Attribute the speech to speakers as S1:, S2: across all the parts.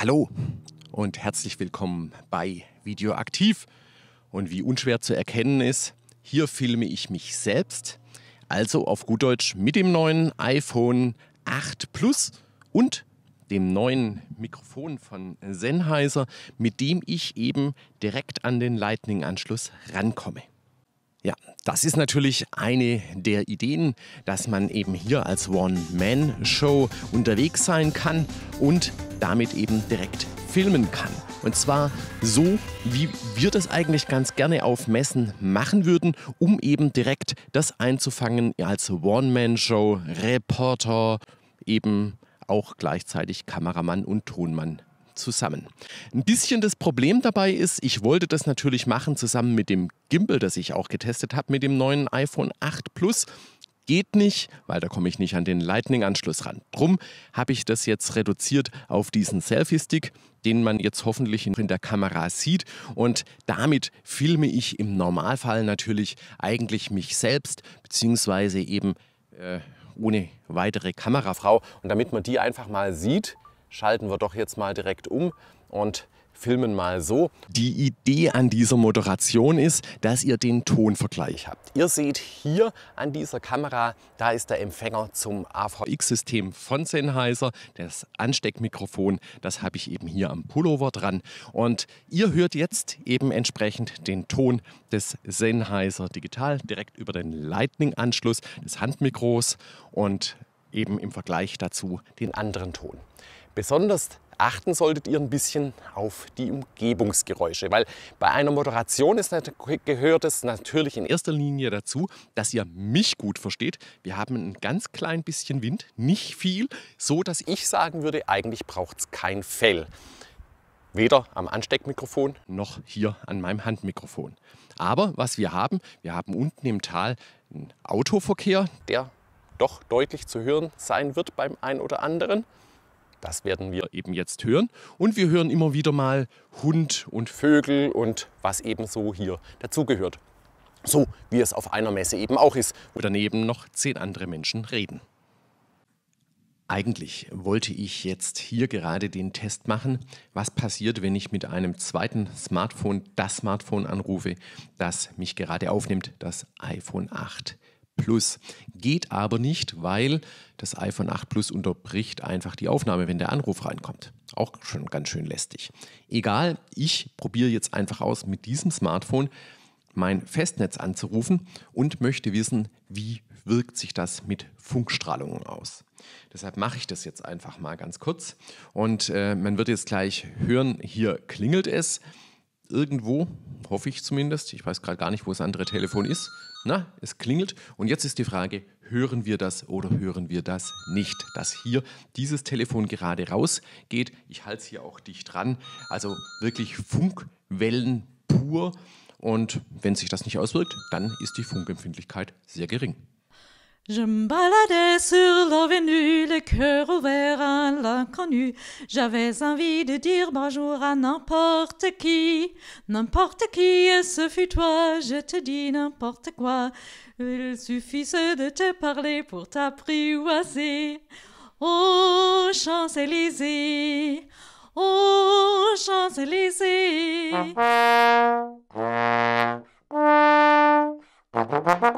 S1: Hallo und herzlich willkommen bei Videoaktiv. Und wie unschwer zu erkennen ist, hier filme ich mich selbst, also auf gut Deutsch mit dem neuen iPhone 8 Plus und dem neuen Mikrofon von Sennheiser, mit dem ich eben direkt an den Lightning-Anschluss rankomme. Ja, das ist natürlich eine der Ideen, dass man eben hier als One-Man-Show unterwegs sein kann und damit eben direkt filmen kann. Und zwar so, wie wir das eigentlich ganz gerne auf Messen machen würden, um eben direkt das einzufangen als One-Man-Show, Reporter, eben auch gleichzeitig Kameramann und Tonmann zusammen. Ein bisschen das Problem dabei ist, ich wollte das natürlich machen zusammen mit dem Gimbal, das ich auch getestet habe, mit dem neuen iPhone 8 Plus. Geht nicht, weil da komme ich nicht an den Lightning-Anschluss ran. Drum habe ich das jetzt reduziert auf diesen Selfie-Stick, den man jetzt hoffentlich in der Kamera sieht. Und damit filme ich im Normalfall natürlich eigentlich mich selbst, beziehungsweise eben äh, ohne weitere Kamerafrau. Und damit man die einfach mal sieht, schalten wir doch jetzt mal direkt um und filmen mal so. Die Idee an dieser Moderation ist, dass ihr den Tonvergleich habt. Ihr seht hier an dieser Kamera, da ist der Empfänger zum AVX-System von Sennheiser. Das Ansteckmikrofon, das habe ich eben hier am Pullover dran. Und ihr hört jetzt eben entsprechend den Ton des Sennheiser Digital direkt über den Lightning-Anschluss des Handmikros und eben im Vergleich dazu den anderen Ton. Besonders achten solltet ihr ein bisschen auf die Umgebungsgeräusche, weil bei einer Moderation ist, gehört es natürlich in erster Linie dazu, dass ihr mich gut versteht. Wir haben ein ganz klein bisschen Wind, nicht viel, so dass ich sagen würde, eigentlich braucht es kein Fell. Weder am Ansteckmikrofon noch hier an meinem Handmikrofon. Aber was wir haben, wir haben unten im Tal einen Autoverkehr, der doch deutlich zu hören sein wird beim einen oder anderen. Das werden wir eben jetzt hören. Und wir hören immer wieder mal Hund und Vögel und was eben so hier dazugehört. So wie es auf einer Messe eben auch ist, wo daneben noch zehn andere Menschen reden. Eigentlich wollte ich jetzt hier gerade den Test machen, was passiert, wenn ich mit einem zweiten Smartphone das Smartphone anrufe, das mich gerade aufnimmt, das iPhone 8. Plus. Geht aber nicht, weil das iPhone 8 Plus unterbricht einfach die Aufnahme, wenn der Anruf reinkommt. Auch schon ganz schön lästig. Egal, ich probiere jetzt einfach aus, mit diesem Smartphone mein Festnetz anzurufen und möchte wissen, wie wirkt sich das mit Funkstrahlungen aus. Deshalb mache ich das jetzt einfach mal ganz kurz. Und äh, man wird jetzt gleich hören, hier klingelt es irgendwo, hoffe ich zumindest. Ich weiß gerade gar nicht, wo das andere Telefon ist. Na, es klingelt. Und jetzt ist die Frage, hören wir das oder hören wir das nicht? Dass hier dieses Telefon gerade rausgeht. Ich halte es hier auch dicht dran. Also wirklich Funkwellen pur. Und wenn sich das nicht auswirkt, dann ist die Funkempfindlichkeit sehr gering.
S2: Je me baladais sur l'avenue, le cœur ouvert à l'inconnu. J'avais envie de dire bonjour à n'importe qui. N'importe qui, et ce fut toi, je te dis n'importe quoi. Il suffisait de te parler pour t'apprivoiser. Oh, Champs-Élysées! Oh, Champs-Élysées!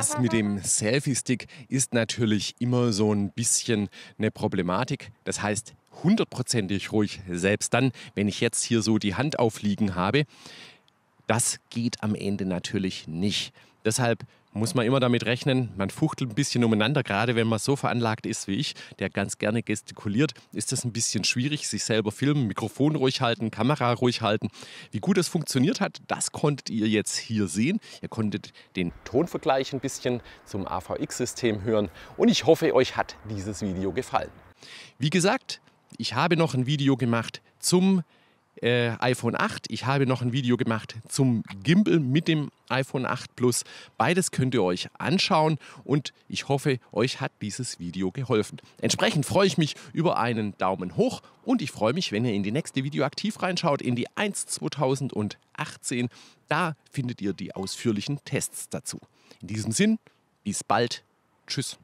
S1: Das mit dem Selfie-Stick ist natürlich immer so ein bisschen eine Problematik. Das heißt, hundertprozentig ruhig, selbst dann, wenn ich jetzt hier so die Hand aufliegen habe. Das geht am Ende natürlich nicht. Deshalb muss man immer damit rechnen, man fuchtelt ein bisschen umeinander, gerade wenn man so veranlagt ist wie ich, der ganz gerne gestikuliert, ist das ein bisschen schwierig, sich selber filmen, Mikrofon ruhig halten, Kamera ruhig halten. Wie gut das funktioniert hat, das konntet ihr jetzt hier sehen. Ihr konntet den Tonvergleich ein bisschen zum AVX-System hören und ich hoffe, euch hat dieses Video gefallen. Wie gesagt, ich habe noch ein Video gemacht zum äh, iPhone 8. Ich habe noch ein Video gemacht zum Gimbal mit dem iPhone 8 Plus. Beides könnt ihr euch anschauen und ich hoffe, euch hat dieses Video geholfen. Entsprechend freue ich mich über einen Daumen hoch und ich freue mich, wenn ihr in die nächste Video aktiv reinschaut, in die 1 2018. Da findet ihr die ausführlichen Tests dazu. In diesem Sinn, bis bald. Tschüss.